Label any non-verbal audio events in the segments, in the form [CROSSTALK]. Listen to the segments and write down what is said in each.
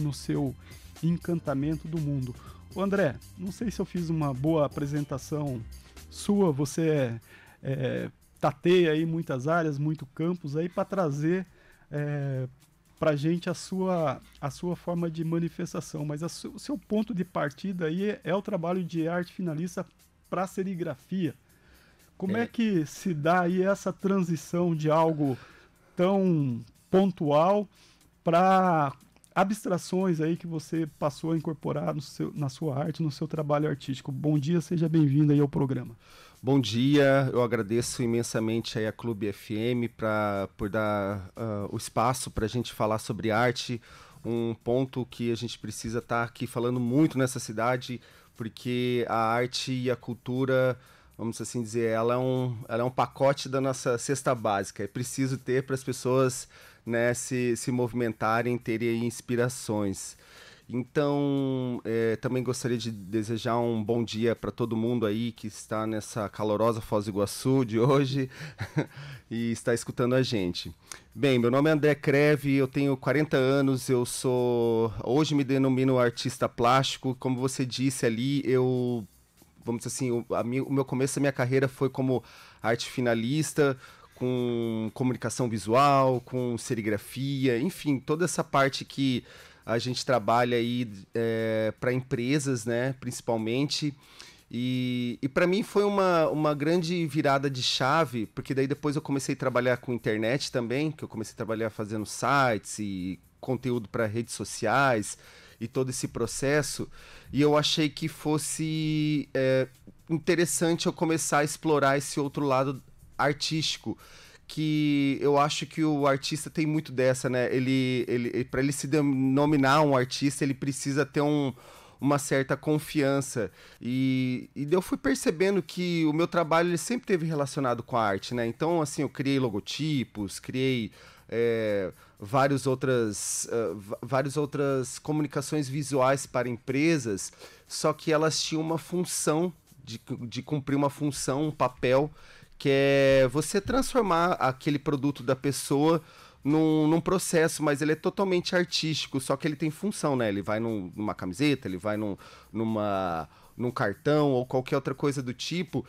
no seu encantamento do mundo. O André, não sei se eu fiz uma boa apresentação sua, você é, tateia aí muitas áreas, muito campos aí para trazer é, para gente a sua, a sua forma de manifestação, mas o seu ponto de partida aí é, é o trabalho de arte finalista para serigrafia. Como é. é que se dá aí essa transição de algo tão pontual para abstrações aí que você passou a incorporar seu, na sua arte, no seu trabalho artístico. Bom dia, seja bem-vindo aí ao programa. Bom dia, eu agradeço imensamente aí a Clube FM pra, por dar uh, o espaço para a gente falar sobre arte, um ponto que a gente precisa estar tá aqui falando muito nessa cidade, porque a arte e a cultura vamos assim dizer, ela é um, ela é um pacote da nossa cesta básica. É preciso ter para as pessoas né, se, se movimentarem, terem inspirações. Então, é, também gostaria de desejar um bom dia para todo mundo aí que está nessa calorosa Foz do Iguaçu de hoje [LAUGHS] e está escutando a gente. Bem, meu nome é André Creve, eu tenho 40 anos, eu sou. Hoje me denomino artista plástico. Como você disse ali, eu vamos dizer assim, o, minha, o meu começo da minha carreira foi como arte finalista, com comunicação visual, com serigrafia, enfim, toda essa parte que a gente trabalha aí é, para empresas, né, principalmente. E, e para mim foi uma, uma grande virada de chave, porque daí depois eu comecei a trabalhar com internet também, que eu comecei a trabalhar fazendo sites e conteúdo para redes sociais, e todo esse processo. E eu achei que fosse é, interessante eu começar a explorar esse outro lado artístico que eu acho que o artista tem muito dessa, né? Ele, ele para ele se denominar um artista, ele precisa ter um, uma certa confiança. E, e eu fui percebendo que o meu trabalho ele sempre teve relacionado com a arte, né? Então, assim, eu criei logotipos, criei é, várias outras, uh, várias outras comunicações visuais para empresas, só que elas tinham uma função, de, de cumprir uma função, um papel, que é você transformar aquele produto da pessoa num, num, processo, mas ele é totalmente artístico, só que ele tem função, né? Ele vai num, numa camiseta, ele vai num, numa, num cartão ou qualquer outra coisa do tipo.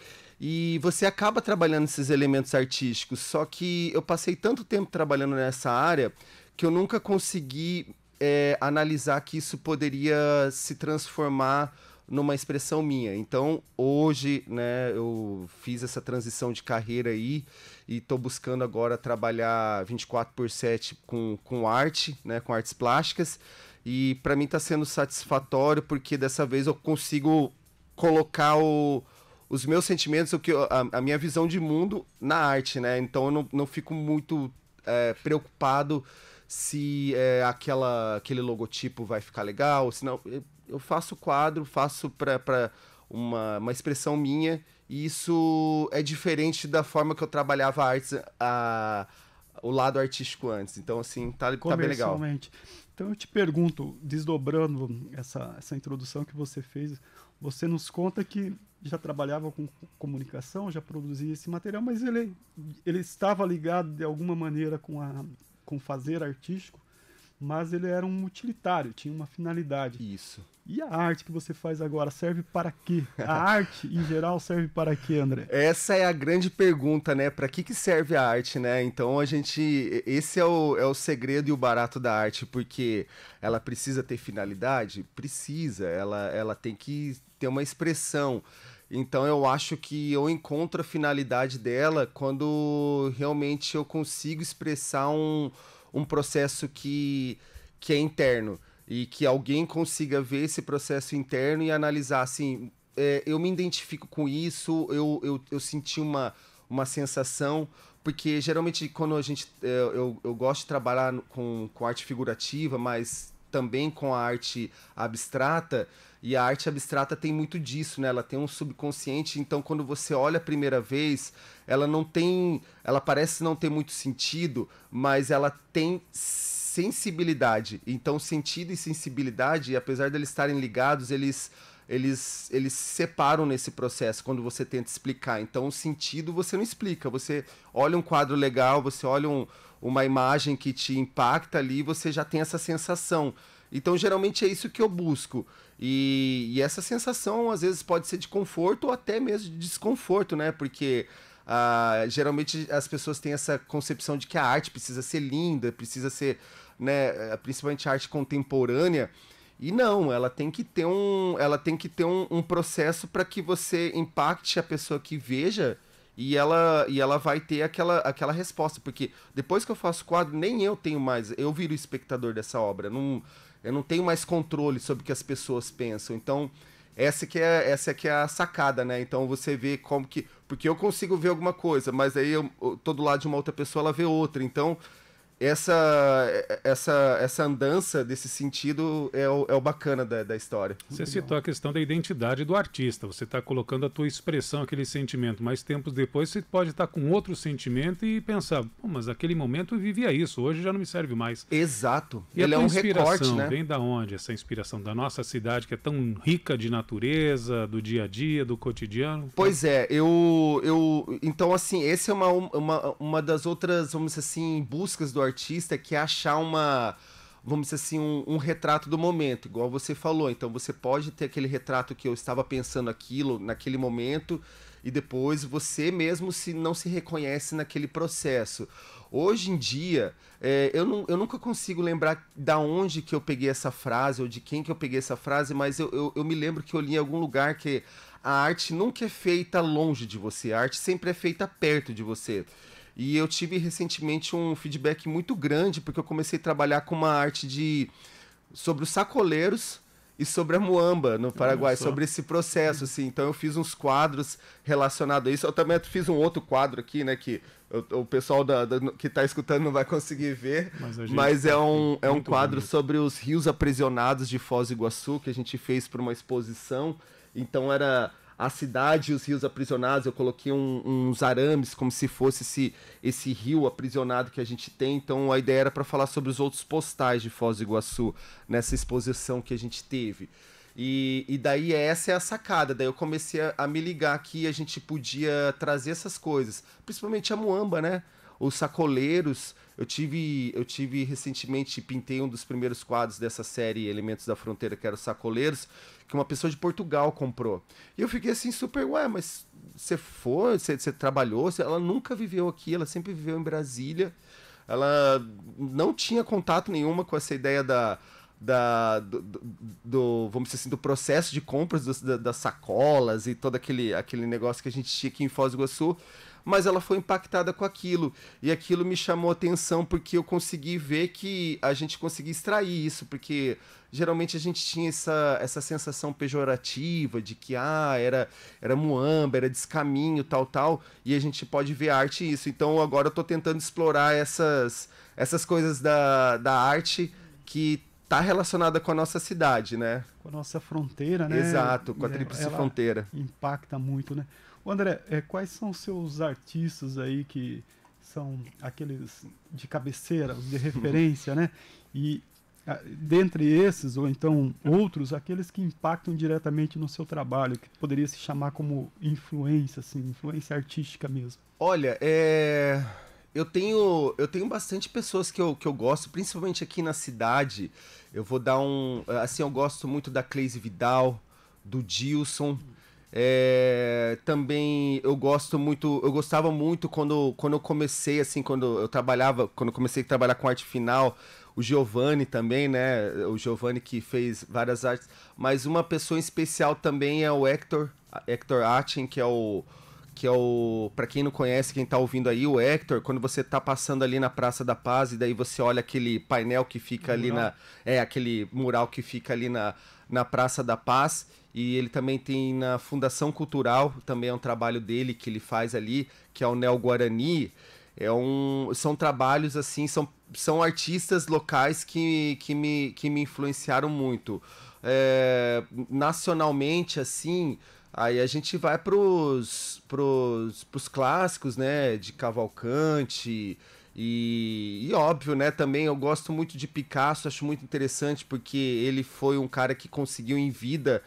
E você acaba trabalhando esses elementos artísticos. Só que eu passei tanto tempo trabalhando nessa área que eu nunca consegui é, analisar que isso poderia se transformar numa expressão minha. Então, hoje, né, eu fiz essa transição de carreira aí e estou buscando agora trabalhar 24 por 7 com, com arte, né, com artes plásticas. E para mim está sendo satisfatório porque dessa vez eu consigo colocar o, os meus sentimentos, o que eu, a, a, minha visão de mundo na arte, né? Então eu não, não fico muito é, preocupado se é, aquela, aquele logotipo vai ficar legal, se não. Eu, eu faço quadro, faço para uma, uma expressão minha, e isso é diferente da forma que eu trabalhava a arte, a, o lado artístico antes. Então, assim, tá, tá bem legal. Então eu te pergunto, desdobrando essa, essa introdução que você fez, você nos conta que já trabalhava com comunicação, já produzia esse material, mas ele, ele estava ligado de alguma maneira com a com fazer artístico, mas ele era um utilitário, tinha uma finalidade. Isso. E a arte que você faz agora serve para quê? A [LAUGHS] arte em geral serve para quê, André? Essa é a grande pergunta, né? Para que que serve a arte, né? Então a gente, esse é o, é o segredo e o barato da arte, porque ela precisa ter finalidade, precisa. Ela ela tem que ter uma expressão. Então eu acho que eu encontro a finalidade dela quando realmente eu consigo expressar um, um processo que, que é interno e que alguém consiga ver esse processo interno e analisar assim, é, eu me identifico com isso, eu, eu, eu senti uma, uma sensação, porque geralmente quando a gente. É, eu, eu gosto de trabalhar com, com arte figurativa, mas também com a arte abstrata. E a arte abstrata tem muito disso, né? Ela tem um subconsciente, então quando você olha a primeira vez, ela não tem, ela parece não ter muito sentido, mas ela tem sensibilidade. Então sentido e sensibilidade, apesar de eles estarem ligados, eles eles, eles separam nesse processo quando você tenta explicar. Então, o sentido você não explica. Você olha um quadro legal, você olha um, uma imagem que te impacta ali, você já tem essa sensação. Então, geralmente é isso que eu busco. E, e essa sensação, às vezes, pode ser de conforto ou até mesmo de desconforto, né? Porque ah, geralmente as pessoas têm essa concepção de que a arte precisa ser linda, precisa ser, né, eh, principalmente arte contemporânea. E não, ela tem que ter um, ela tem que ter um, um processo para que você impacte a pessoa que veja e ela, e ela vai ter aquela, aquela resposta, porque depois que eu faço quadro, nem eu tenho mais, eu viro espectador dessa obra. Não, eu não tenho mais controle sobre o que as pessoas pensam. Então, essa que é essa que é a sacada, né? Então você vê como que, porque eu consigo ver alguma coisa, mas aí eu, eu tô do lado de uma outra pessoa, ela vê outra. Então, essa, essa, essa andança desse sentido é o, é o bacana da, da história. Você citou a questão da identidade do artista. Você está colocando a tua expressão, aquele sentimento, mas tempos depois você pode estar tá com outro sentimento e pensar, mas aquele momento eu vivia isso, hoje já não me serve mais. Exato. E Ele a é um recorte, né? vem da onde essa inspiração? Da nossa cidade que é tão rica de natureza, do dia a dia, do cotidiano? Pois é, eu... eu então, assim, essa é uma, uma, uma das outras, vamos dizer assim, buscas do artista que é achar uma vamos dizer assim, um, um, retrato do momento, igual você falou. Então você pode ter aquele retrato que eu estava pensando aquilo naquele momento e depois você mesmo se não se reconhece naquele processo. Hoje em dia, é, eu, não, eu nunca consigo lembrar da onde que eu peguei essa frase ou de quem que eu peguei essa frase, mas eu, eu, eu me lembro que eu li em algum lugar que a arte nunca é feita longe de você, a arte sempre é feita perto de você. E eu tive recentemente um feedback muito grande, porque eu comecei a trabalhar com uma arte de sobre os sacoleiros e sobre a muamba no Paraguai, sobre esse processo, assim. Então eu fiz uns quadros relacionados a isso. Eu também fiz um outro quadro aqui, né, que o, o pessoal da, da, que está escutando não vai conseguir ver, mas, mas é tá um, é um quadro bonito. sobre os rios aprisionados de Foz do Iguaçu, que a gente fez para uma exposição. Então era a cidade e os rios aprisionados. Eu coloquei um, uns arames como se fosse esse, esse rio aprisionado que a gente tem. Então a ideia era para falar sobre os outros postais de Foz do Iguaçu nessa exposição que a gente teve. E, e daí essa é a sacada. Daí eu comecei a, a me ligar que a gente podia trazer essas coisas, principalmente a muamba, né? Os sacoleiros eu tive, eu tive recentemente, pintei um dos primeiros quadros dessa série Elementos da Fronteira, que era Sacoleiros, que uma pessoa de Portugal comprou. E eu fiquei assim super, ué, mas você foi, você trabalhou, cê... ela nunca viveu aqui, ela sempre viveu em Brasília. Ela não tinha contato nenhuma com essa ideia da, da, do, do, vamos dizer assim, do processo de compras do, da, das sacolas e todo aquele, aquele negócio que a gente tinha aqui em Foz do Iguaçu mas ela foi impactada com aquilo. E aquilo me chamou atenção porque eu consegui ver que a gente conseguia extrair isso, porque geralmente a gente tinha essa, essa sensação pejorativa de que ah, era, era muamba, era descaminho, tal, tal, e a gente pode ver arte isso. Então agora eu tô tentando explorar essas, essas coisas da, da arte que está relacionada com a nossa cidade, né? Com a nossa fronteira, né? Exato, com a é, tríplice fronteira. Impacta muito, né? O André, é, quais são seus artistas aí que são aqueles de cabeceira, de referência, né? E a, dentre esses, ou então outros, aqueles que impactam diretamente no seu trabalho, que poderia se chamar como influência, assim, influência artística mesmo. Olha, é eu tenho eu tenho bastante pessoas que eu, que eu gosto, principalmente aqui na cidade. Eu vou dar um. Assim, eu gosto muito da Cleise Vidal, do Dilson. É, também eu gosto muito, eu gostava muito quando, quando eu comecei, assim, quando eu trabalhava, quando eu comecei a trabalhar com arte final, o Giovanni também, né? O Giovanni que fez várias artes, mas uma pessoa especial também é o Hector, Hector Atin, que é o que é o para quem não conhece, quem tá ouvindo aí, o Hector, quando você tá passando ali na Praça da Paz e daí você olha aquele painel que fica ali na é aquele mural que fica ali na na Praça da Paz, e ele também tem na Fundação Cultural, também é um trabalho dele que ele faz ali, que é o Neo Guarani. É um, são trabalhos assim, são, são artistas locais que, que, me, que me influenciaram muito. É, nacionalmente, assim, aí a gente vai os pros, pros clássicos, né? De Cavalcante, e, e, óbvio, né? Também eu gosto muito de Picasso, acho muito interessante porque ele foi um cara que conseguiu em vida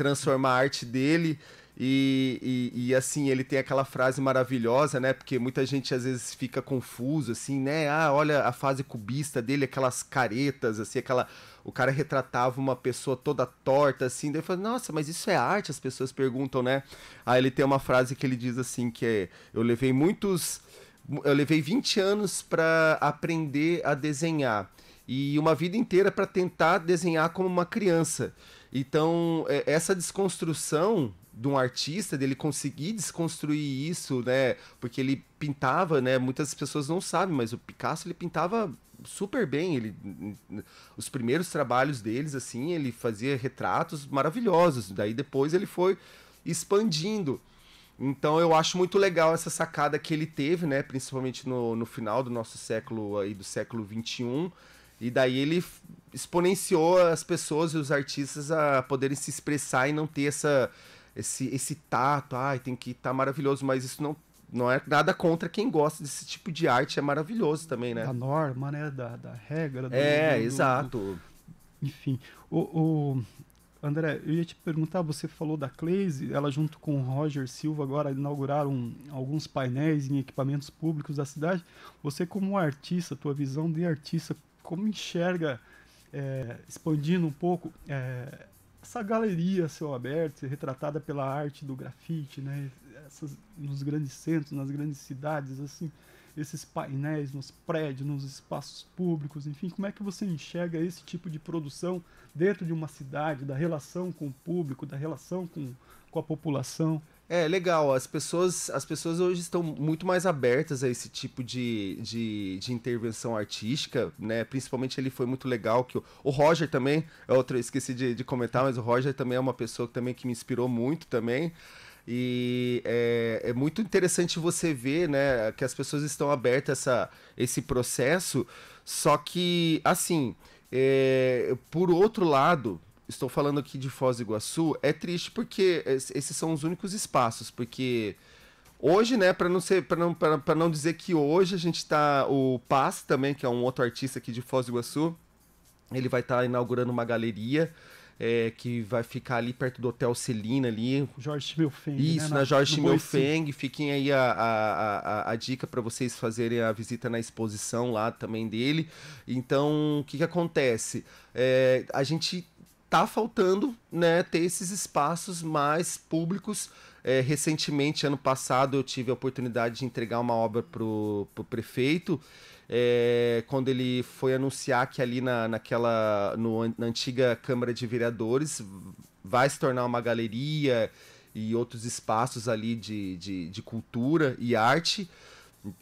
transformar a arte dele. E, e, e, assim, ele tem aquela frase maravilhosa, né? Porque muita gente às vezes fica confuso, assim, né? Ah, olha a fase cubista dele, aquelas caretas, assim, aquela. O cara retratava uma pessoa toda torta, assim. Daí fala, nossa, mas isso é arte? As pessoas perguntam, né? Aí ele tem uma frase que ele diz assim: que é. Eu levei muitos. Eu levei 20 anos para aprender a desenhar. E uma vida inteira para tentar desenhar como uma criança. Então, é, essa desconstrução de um artista, dele conseguir desconstruir isso, né? Porque ele pintava, né? Muitas pessoas não sabem, mas o Picasso ele pintava super bem. Ele, os primeiros trabalhos deles, assim, ele fazia retratos maravilhosos. Daí depois ele foi expandindo. Então eu acho muito legal essa sacada que ele teve, né? Principalmente no, no final do nosso século aí, do século 21 e daí ele exponenciou as pessoas e os artistas a poderem se expressar e não ter essa, esse, esse tato, ai, ah, tem que estar tá maravilhoso, mas isso não, não é nada contra quem gosta desse tipo de arte, é maravilhoso também, né? Da norma, né? Da, da regra. Do, é, do, exato. Do, enfim, o, o, André, eu ia te perguntar, você falou da Clayze, ela junto com o Roger Silva agora inauguraram alguns painéis em equipamentos públicos da cidade. Você como artista, tua visão de artista, como enxerga, é, expandindo um pouco, é, essa galeria seu aberto, retratada pela arte do grafite, né? Essas, nos grandes centros, nas grandes cidades, assim, esses painéis nos prédios, nos espaços públicos, enfim, como é que você enxerga esse tipo de produção dentro de uma cidade, da relação com o público, da relação com, com a população? É, legal. As pessoas, as pessoas hoje estão muito mais abertas a esse tipo de, de, de intervenção artística, né? Principalmente ele foi muito legal que o, o Roger também, é outro, esqueci de, de comentar, mas o Roger também é uma pessoa também que me inspirou muito também. E é, é, muito interessante você ver, né, que as pessoas estão abertas a essa, esse processo, só que, assim, é, por outro lado, estou falando aqui de Foz do Iguaçu, é triste porque esses são os únicos espaços, porque hoje, né, para não ser para não para não dizer que hoje a gente está o Paz também, que é um outro artista aqui de Foz do Iguaçu, ele vai estar tá inaugurando uma galeria é, que vai ficar ali perto do Hotel Celina ali. Jorge Milfeng. Né, Isso, né? na, na Jorge Milfeng. Fiquem aí a, a, a, a dica para vocês fazerem a visita na exposição lá também dele. Então, o que, que acontece? É, a gente tá faltando né, ter esses espaços mais públicos. É, recentemente, ano passado, eu tive a oportunidade de entregar uma obra para o prefeito, é, quando ele foi anunciar que ali na, naquela no, na antiga Câmara de Vereadores vai se tornar uma galeria e outros espaços ali de, de, de cultura e arte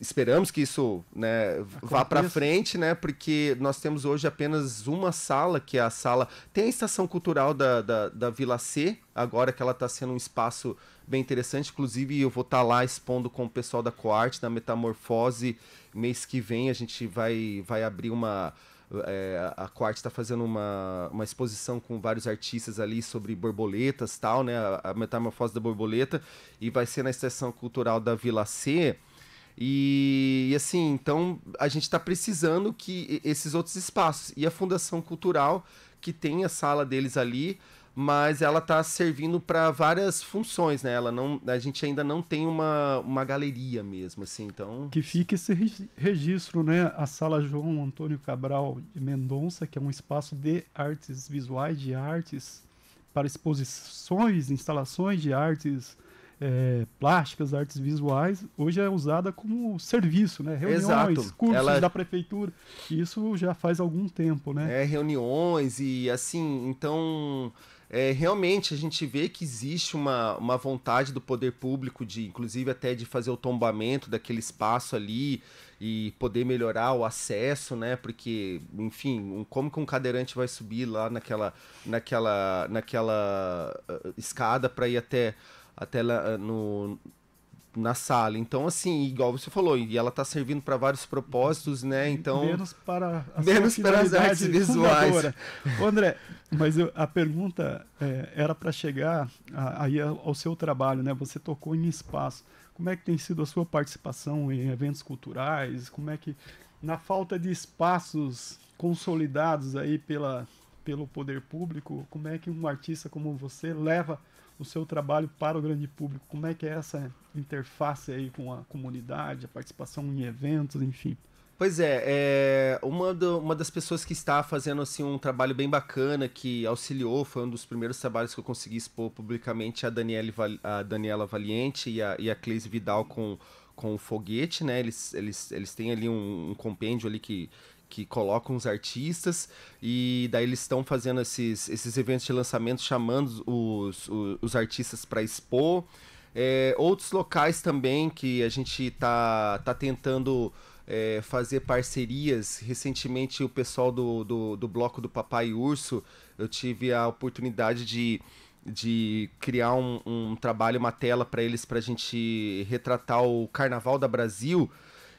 esperamos que isso né, vá para frente, né? Porque nós temos hoje apenas uma sala, que é a sala. Tem a estação cultural da, da, da Vila C, agora que ela está sendo um espaço bem interessante. Inclusive, eu vou estar tá lá expondo com o pessoal da Coarte, da Metamorfose. Mês que vem a gente vai, vai abrir uma. É, a Quart está fazendo uma, uma exposição com vários artistas ali sobre borboletas tal, né? A, a metamorfose da borboleta. E vai ser na Estação Cultural da Vila C. E, e assim, então a gente está precisando que esses outros espaços. E a Fundação Cultural, que tem a sala deles ali, mas ela está servindo para várias funções, né? Ela não, a gente ainda não tem uma, uma galeria mesmo, assim, então... Que fique esse registro, né? A Sala João Antônio Cabral de Mendonça, que é um espaço de artes visuais, de artes para exposições, instalações de artes é, plásticas, artes visuais, hoje é usada como serviço, né? Reuniões, Exato. cursos Ela... da prefeitura. Isso já faz algum tempo, né? É, reuniões e assim, então. É, realmente a gente vê que existe uma, uma vontade do poder público de, inclusive até de fazer o tombamento daquele espaço ali e poder melhorar o acesso, né? Porque, enfim, um, como que um cadeirante vai subir lá naquela, naquela, naquela uh, escada para ir até até lá eh, no, na sala. Então, assim, igual você falou, e ela tá servindo para vários propósitos, né? Então. Menos para, menos para as artes visuais. Ô, André, mas eu, a pergunta é, era para chegar aí ao seu trabalho, né? Você tocou em espaço. Como é que tem sido a sua participação em eventos culturais? Como é que. Na falta de espaços consolidados aí pela, pelo poder público, como é que um artista como você leva o seu trabalho para o grande público? Como é que é essa interface aí com a comunidade, a participação em eventos, enfim? Pois é, é uma, do, uma das pessoas que está fazendo assim um trabalho bem bacana, que auxiliou, foi um dos primeiros trabalhos que eu consegui expor publicamente, a, Daniele, a Daniela Valiente e a, e a Cleise Vidal com, com o Foguete, né? Eles, eles, eles têm ali um, um compêndio ali que, que colocam os artistas e daí eles estão fazendo esses, esses eventos de lançamento chamando os, os, os artistas para expor. É, outros locais também que a gente tá, tá tentando é, fazer parcerias. Recentemente o pessoal do, do, do Bloco do Papai Urso, eu tive a oportunidade de de criar um, um, trabalho, uma tela para eles para a gente retratar o Carnaval da Brasil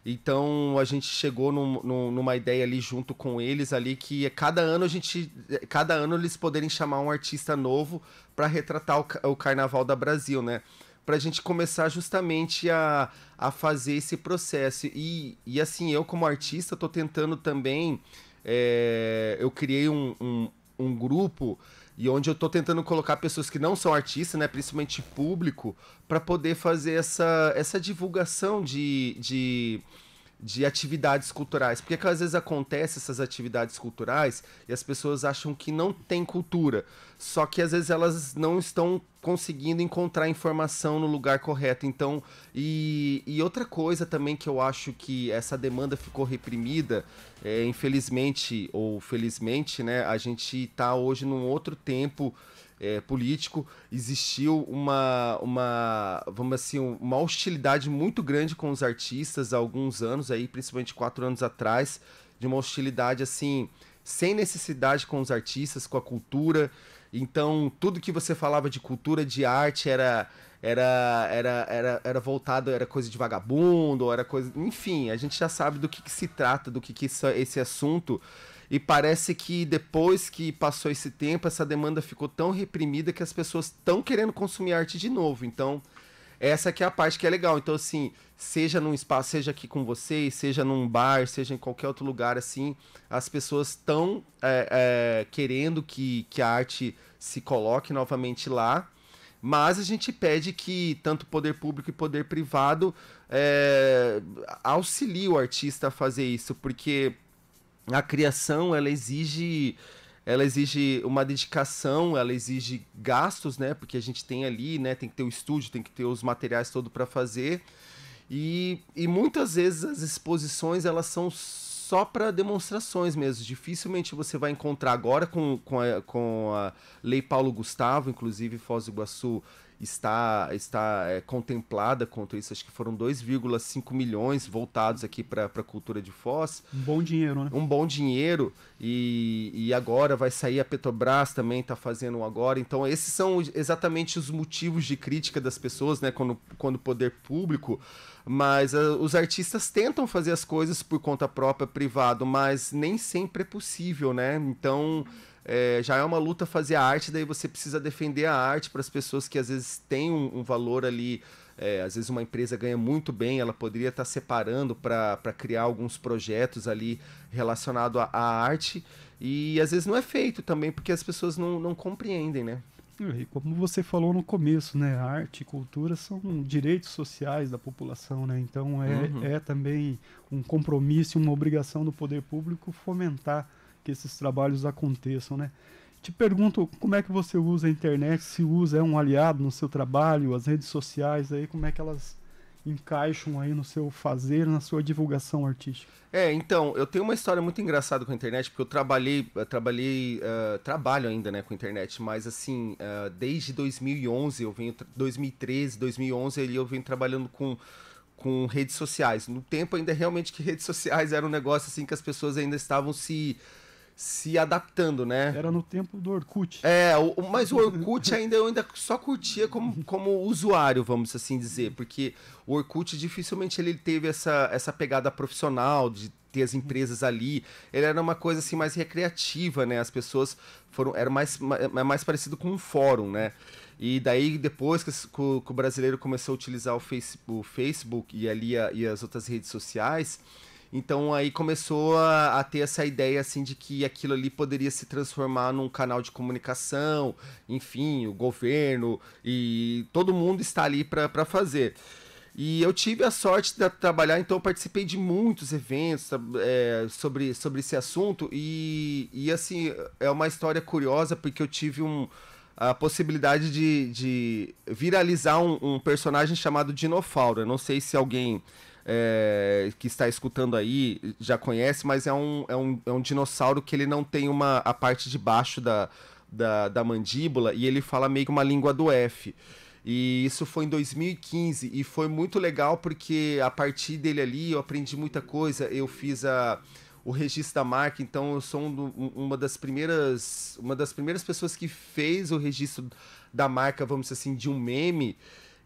então a gente chegou num, num, numa ideia ali junto com eles ali que cada ano a gente, cada ano eles poderem chamar um artista novo para retratar o, o Carnaval da Brasil, né? para a gente começar justamente a, a fazer esse processo. E, e assim, eu como artista estou tentando também. É, eu criei um, um, um grupo e onde eu tô tentando colocar pessoas que não são artistas, né, principalmente público, para poder fazer essa, essa divulgação de, de de atividades culturais. Porque é às vezes acontece essas atividades culturais e as pessoas acham que não tem cultura. Só que às vezes elas não estão conseguindo encontrar informação no lugar correto. Então, e, e outra coisa também que eu acho que essa demanda ficou reprimida, é, infelizmente ou felizmente, né? A gente está hoje num outro tempo é, político, existiu uma, uma, vamos assim, uma hostilidade muito grande com os artistas há alguns anos, aí, principalmente quatro anos atrás, de uma hostilidade assim, sem necessidade com os artistas, com a cultura. Então, tudo que você falava de cultura, de arte, era era, era, era, era voltado, era coisa de vagabundo, era coisa. Enfim, a gente já sabe do que, que se trata, do que, que isso, esse assunto e parece que depois que passou esse tempo, essa demanda ficou tão reprimida que as pessoas estão querendo consumir arte de novo. Então, essa aqui é a parte que é legal. Então, assim, seja num espaço, seja aqui com vocês, seja num bar, seja em qualquer outro lugar, assim, as pessoas estão é, é, querendo que, que a arte se coloque novamente lá. Mas a gente pede que tanto poder público e poder privado é, auxilie o artista a fazer isso, porque a criação ela exige ela exige uma dedicação, ela exige gastos, né? Porque a gente tem ali, né? Tem que ter o estúdio, tem que ter os materiais todo para fazer. E, e muitas vezes as exposições elas são só para demonstrações mesmo. Dificilmente você vai encontrar agora com, com, a, com a Lei Paulo Gustavo, inclusive Foz do Iguaçu está, está é, contemplada quanto isso. Acho que foram 2,5 milhões voltados aqui para a cultura de Foz. Um bom dinheiro, né? Um bom dinheiro. E, e agora vai sair a Petrobras também, está fazendo agora. Então, esses são exatamente os motivos de crítica das pessoas, né? Quando, quando poder público. Mas a, ah, os artistas tentam fazer as coisas por conta própria, privado, mas nem sempre é possível, né? Então é, já é uma luta fazer a arte, daí você precisa defender a arte para as pessoas que às vezes têm um, um valor ali. É, às vezes uma empresa ganha muito bem, ela poderia estar tá separando para criar alguns projetos ali relacionado à arte. E às vezes não é feito também, porque as pessoas não, não compreendem, né? É, e como você falou no começo, né? Arte e cultura são direitos sociais da população, né? Então é, uhum. é também um compromisso e uma obrigação do poder público fomentar que esses trabalhos aconteçam, né? Te pergunto como é que você usa a internet, se usa, é um aliado no seu trabalho, as redes sociais aí, como é que elas encaixam aí no seu fazer, na sua divulgação artística? É, então, eu tenho uma história muito engraçada com a internet, porque eu trabalhei, eu trabalhei, uh, trabalho ainda, né, com a internet, mas assim, uh, desde 2011, eu venho, 2013, 2011, eu venho trabalhando com com redes sociais. No tempo ainda realmente que redes [LAUGHS] sociais era um negócio assim que as pessoas ainda estavam se se adaptando, né? Era no tempo do Orkut. É, o, mas o Orkut ainda eu ainda só curtia como, como usuário, vamos assim dizer, porque o Orkut dificilmente ele teve essa, essa pegada profissional de ter as empresas ali. Ele era uma coisa assim mais recreativa, né? As pessoas foram era mais é mais parecido com um fórum, né? E daí, depois que, o brasileiro começou a utilizar o Facebook, e ali a, e as outras redes sociais, então aí começou a, a, ter essa ideia assim de que aquilo ali poderia se transformar num canal de comunicação, enfim, o governo e todo mundo está ali para fazer. E eu tive a sorte de trabalhar, então eu participei de muitos eventos é, sobre, sobre esse assunto e, e assim, é uma história curiosa porque eu tive um, a possibilidade de, de viralizar um, um personagem chamado Dinofauro. Eu não sei se alguém é, que está escutando aí já conhece, mas é um, é, um, é um dinossauro que ele não tem uma, a parte de baixo da, da, da mandíbula e ele fala meio que uma língua do F. E isso foi em 2015 e foi muito legal porque a partir dele ali eu aprendi muita coisa. Eu fiz a, o registro da marca, então eu sou um, uma das primeiras uma das primeiras pessoas que fez o registro da marca, vamos dizer assim, de um meme.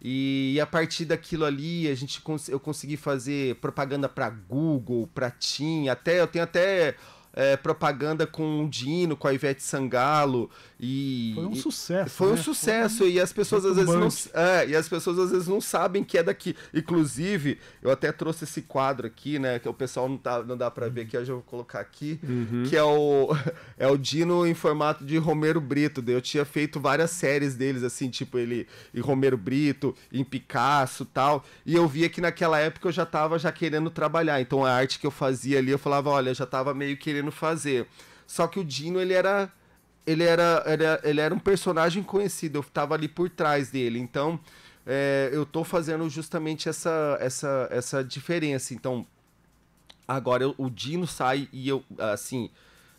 E, a partir daquilo ali, a gente eu consegui fazer propaganda para Google, para Tim, até eu tenho até é, propaganda com o Dino, com a Ivete Sangalo, e, foi um sucesso. Foi né? um sucesso foi, e as pessoas às vezes não, é, e as pessoas às vezes não sabem que é daqui. Inclusive, eu até trouxe esse quadro aqui, né, que o pessoal não tá não dá para ver aqui, eu vou colocar aqui, uhum. que é o [LAUGHS] é o Dino em formato de Romero Brito. Eu tinha feito várias séries deles assim, tipo ele em Romero Brito, em Picasso, tal, e eu via que naquela época eu já tava já querendo trabalhar. Então a arte que eu fazia ali, eu falava, olha, já tava meio querendo fazer. Só que o Dino ele era ele era, era, ele era um personagem conhecido, eu estava ali por trás dele. Então, é, eu estou fazendo justamente essa, essa, essa diferença. Então, agora eu, o Dino sai e eu, assim,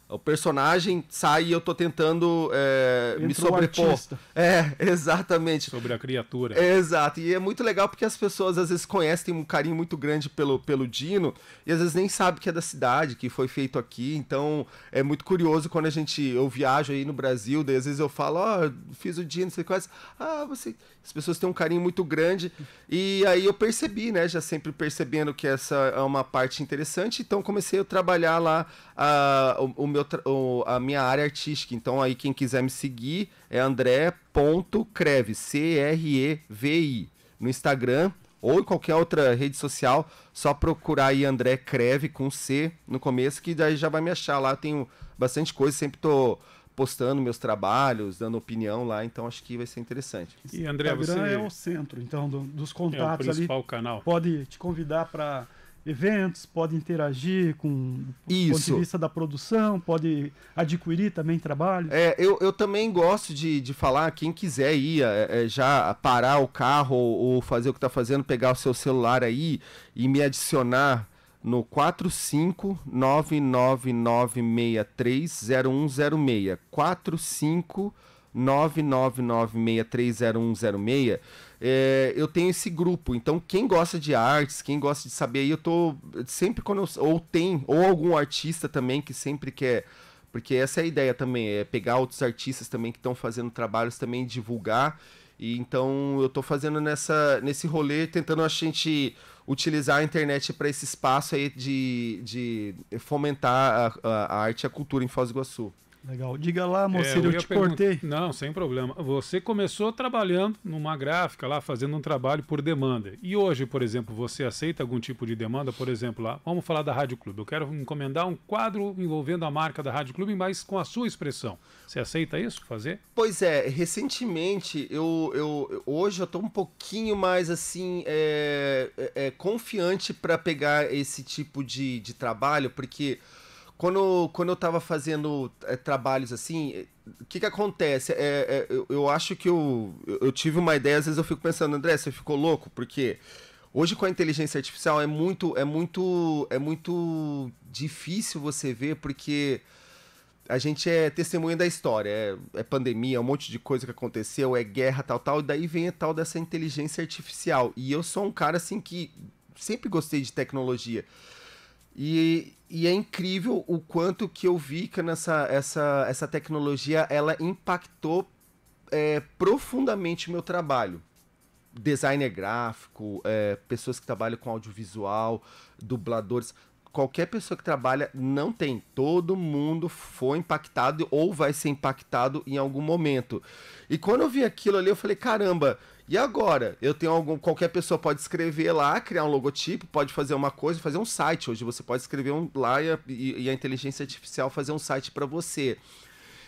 o personagem sai e eu tô tentando é, me sobrepor. É, [LAUGHS] exatamente. Sobre a criatura. É, exato. E é muito legal porque as pessoas às vezes conhecem, têm um carinho muito grande pelo, pelo Dino e às vezes nem sabe que é da cidade, que foi feito aqui. Então é muito curioso quando a gente. Eu viajo aí no Brasil, daí às vezes eu falo, ó, oh, fiz o Dino, você conhece? Ah, você. As pessoas têm um carinho muito grande. E aí eu percebi, né? Já sempre percebendo que essa é uma parte interessante. Então comecei a trabalhar lá a, o, o meu, o, a minha área artística. Então, aí, quem quiser me seguir é andré.crevi, C-R-E-V-I. No Instagram ou em qualquer outra rede social, só procurar aí André Creve com C no começo, que daí já vai me achar lá. Eu tenho bastante coisa, sempre tô postando meus trabalhos, dando opinião lá, então acho que vai ser interessante. E André, Instagram você é o centro, então, do, dos contatos é o principal ali. canal. Pode te convidar para eventos, pode interagir com Isso. ponto de vista da produção, pode adquirir também trabalho. É, eu, eu também gosto de, de falar, quem quiser ir é, é já parar o carro ou, ou fazer o que está fazendo, pegar o seu celular aí e me adicionar no 45999630106. 45 999630106. É, eu tenho esse grupo. Então, quem gosta de artes, quem gosta de saber aí, eu tô sempre quando eu, ou tem ou algum artista também que sempre quer porque essa é a ideia também, é pegar outros artistas também que estão fazendo trabalhos também divulgar. E então eu estou fazendo nessa nesse rolê tentando a gente utilizar a internet para esse espaço aí de, de fomentar a, a, a arte e a cultura em Foz do Iguaçu. Legal. Diga lá, moceiro, é, eu, eu te cortei. Não, sem problema. Você começou trabalhando numa gráfica lá, fazendo um trabalho por demanda. E hoje, por exemplo, você aceita algum tipo de demanda? Por exemplo, lá, vamos falar da Rádio Clube. Eu quero encomendar um quadro envolvendo a marca da Rádio Clube, mas com a sua expressão. Você aceita isso? Fazer? Pois é, recentemente, eu, eu hoje eu tô um pouquinho mais assim, é, é, é confiante para pegar esse tipo de, de trabalho, porque quando, quando eu tava fazendo é, trabalhos assim, eh, o que que acontece? É, é, eu, eu, acho que eu, eu tive uma ideia, às vezes eu fico pensando, André, você ficou louco? Porque hoje com a inteligência artificial é muito, é muito, é muito difícil você ver, porque a gente é testemunha da história, é, é, pandemia, é um monte de coisa que aconteceu, é guerra, tal, tal, e daí vem a tal dessa inteligência artificial. E eu sou um cara assim que sempre gostei de tecnologia. E, e é incrível o quanto que eu vi que nessa, essa, essa tecnologia ela impactou é, profundamente o meu trabalho. Designer gráfico, é, pessoas que trabalham com audiovisual, dubladores qualquer pessoa que trabalha não tem. Todo mundo foi impactado ou vai ser impactado em algum momento. E quando eu vi aquilo ali, eu falei: caramba, e agora? Eu tenho algum. Qualquer pessoa pode escrever lá, criar um logotipo, pode fazer uma coisa, fazer um site. Hoje você pode escrever um, lá e a, e a inteligência artificial fazer um site para você.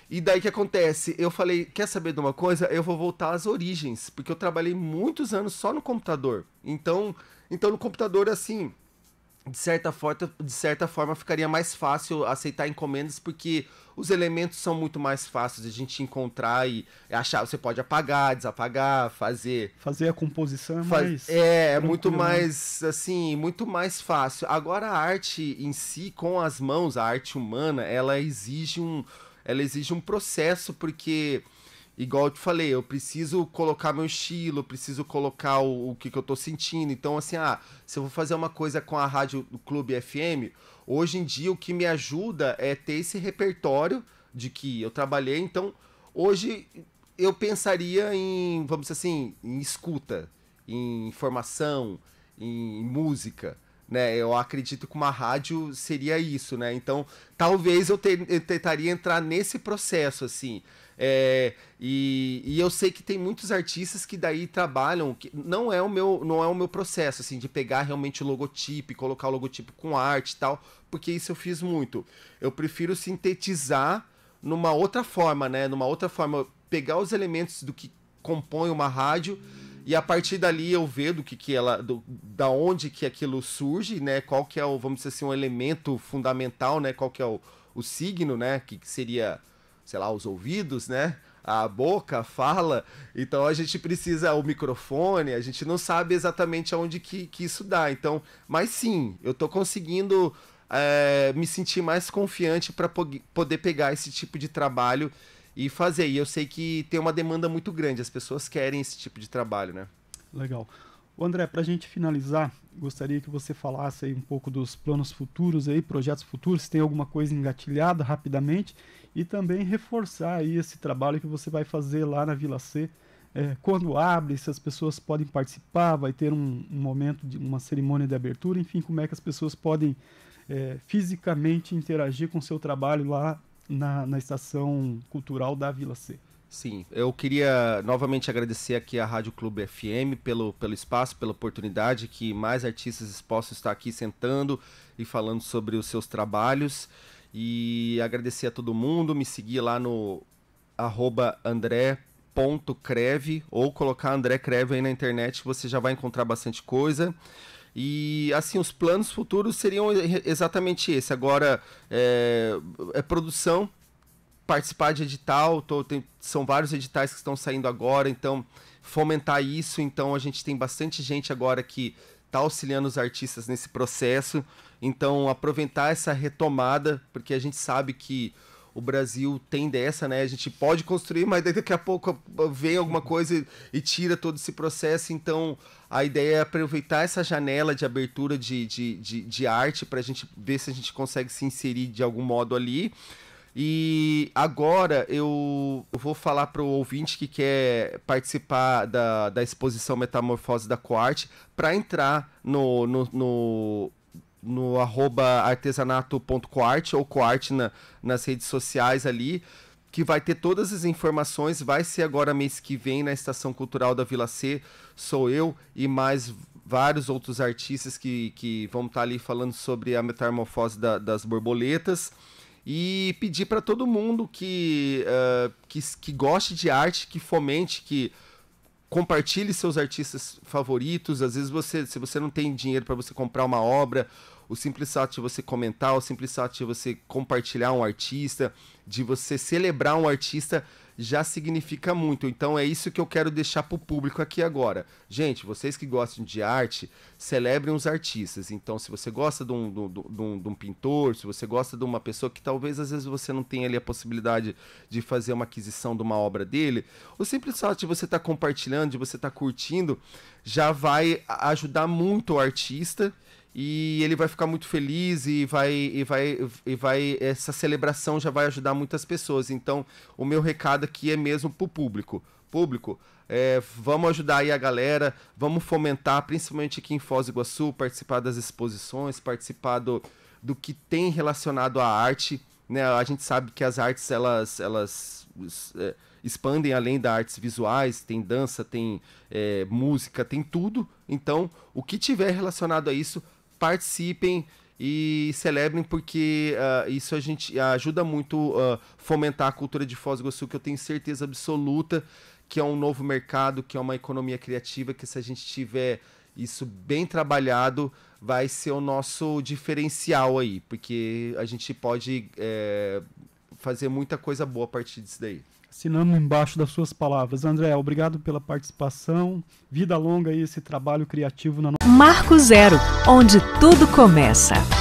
E daí que acontece? Eu falei, quer saber de uma coisa? Eu vou voltar às origens, porque eu trabalhei muitos anos só no computador. Então, então no computador assim, de certa, forma, de certa forma ficaria mais fácil aceitar encomendas porque os elementos são muito mais fáceis de a gente encontrar e achar. Você pode apagar, desapagar, fazer. Fazer a composição é mais. É, é muito né? mais, assim, muito mais fácil. Agora a arte em si, com as mãos, a arte humana, ela exige um, ela exige um processo porque igual eu te falei, eu preciso colocar meu estilo, preciso colocar o, o que, que, eu tô sentindo. Então, assim, ah, se eu vou fazer uma coisa com a Rádio Clube FM, hoje em dia o que me ajuda é ter esse repertório de que eu trabalhei. Então, hoje eu pensaria em, vamos dizer assim, em escuta, em informação, em música. Né, eu acredito que uma rádio seria isso, né? Então, talvez eu, te, eu tentaria entrar nesse processo, assim. É, e, e, eu sei que tem muitos artistas que daí trabalham, que não é o meu, não é o meu processo, assim, de pegar realmente o logotipo e colocar o logotipo com arte e tal, porque isso eu fiz muito. Eu prefiro sintetizar numa outra forma, né? Numa outra forma, pegar os elementos do que compõe uma rádio e a partir dali eu ver do que, que ela do, da onde que aquilo surge né qual que é o vamos dizer assim um elemento fundamental né qual que é o, o signo né que, que seria sei lá, os ouvidos, né? A boca fala, então a gente precisa o microfone, a gente não sabe exatamente aonde que, que isso dá. Então, mas sim, eu tô conseguindo é, me sentir mais confiante para po poder pegar esse tipo de trabalho e fazer. E eu sei que tem uma demanda muito grande, as pessoas querem esse tipo de trabalho, né? Legal. O André, para a gente finalizar, gostaria que você falasse aí um pouco dos planos futuros aí, projetos futuros, se tem alguma coisa engatilhada rapidamente e também reforçar aí esse trabalho que você vai fazer lá na Vila C. É, quando abre, se as pessoas podem participar, vai ter um, um, momento de uma cerimônia de abertura, enfim, como é que as pessoas podem é, fisicamente interagir com o seu trabalho lá na, na estação cultural da Vila C. Sim, eu queria novamente agradecer aqui à Rádio Clube FM pelo, pelo espaço, pela oportunidade que mais artistas possam estar aqui sentando e falando sobre os seus trabalhos. E agradecer a todo mundo, me seguir lá no arroba andré.creve ou colocar André Creve aí na internet, você já vai encontrar bastante coisa. E assim, os planos futuros seriam exatamente esse. Agora, é, é produção, participar de edital, tô, tem, são vários editais que estão saindo agora, então fomentar isso, então a gente tem bastante gente agora que está auxiliando os artistas nesse processo, então aproveitar essa retomada, porque a gente sabe que o Brasil tem dessa, né? A gente pode construir, mas daqui a pouco vem alguma coisa e tira todo esse processo. Então, a ideia é aproveitar essa janela de abertura de, de, de, de arte para a gente ver se a gente consegue se inserir de algum modo ali. E agora eu, vou falar para o ouvinte que quer participar da, da exposição Metamorfose da Coarte para entrar no, no, no no arroba artesanato.coarte ou coarte na, nas redes sociais ali, que vai ter todas as informações. Vai ser agora mês que vem na Estação Cultural da Vila C. Sou eu e mais vários outros artistas que, que vão estar tá ali falando sobre a metamorfose da, das borboletas e pedir para todo mundo que, uh, que, que goste de arte, que fomente, que compartilhe seus artistas favoritos. Às vezes você, se você não tem dinheiro para você comprar uma obra, o simples fato de você comentar, o simples fato de você compartilhar um artista, de você celebrar um artista já significa muito. Então é isso que eu quero deixar para o público aqui agora. Gente, vocês que gostam de arte, celebrem os artistas. Então, se você gosta de um, de, um, de um pintor, se você gosta de uma pessoa que talvez às vezes você não tenha ali a possibilidade de fazer uma aquisição de uma obra dele, o simples fato de você estar tá compartilhando, de você estar tá curtindo, já vai ajudar muito o artista e ele vai ficar muito feliz e vai e vai e vai essa celebração já vai ajudar muitas pessoas. Então, o meu recado aqui é mesmo para o público. Público, é, vamos ajudar aí a galera, vamos fomentar, principalmente aqui em Foz do Iguaçu, participar das exposições, participar do, do que tem relacionado à arte. Né? A gente sabe que as artes elas, elas é, expandem além das artes visuais, tem dança, tem é, música, tem tudo. Então, o que tiver relacionado a isso, participem e celebrem porque uh, isso a gente ajuda muito uh, fomentar a cultura de Foz do Iguaçu que eu tenho certeza absoluta que é um novo mercado que é uma economia criativa que se a gente tiver isso bem trabalhado vai ser o nosso diferencial aí porque a gente pode é, fazer muita coisa boa a partir disso daí assinando embaixo das suas palavras. André, obrigado pela participação. Vida longa aí esse trabalho criativo na Marco Zero, onde tudo começa.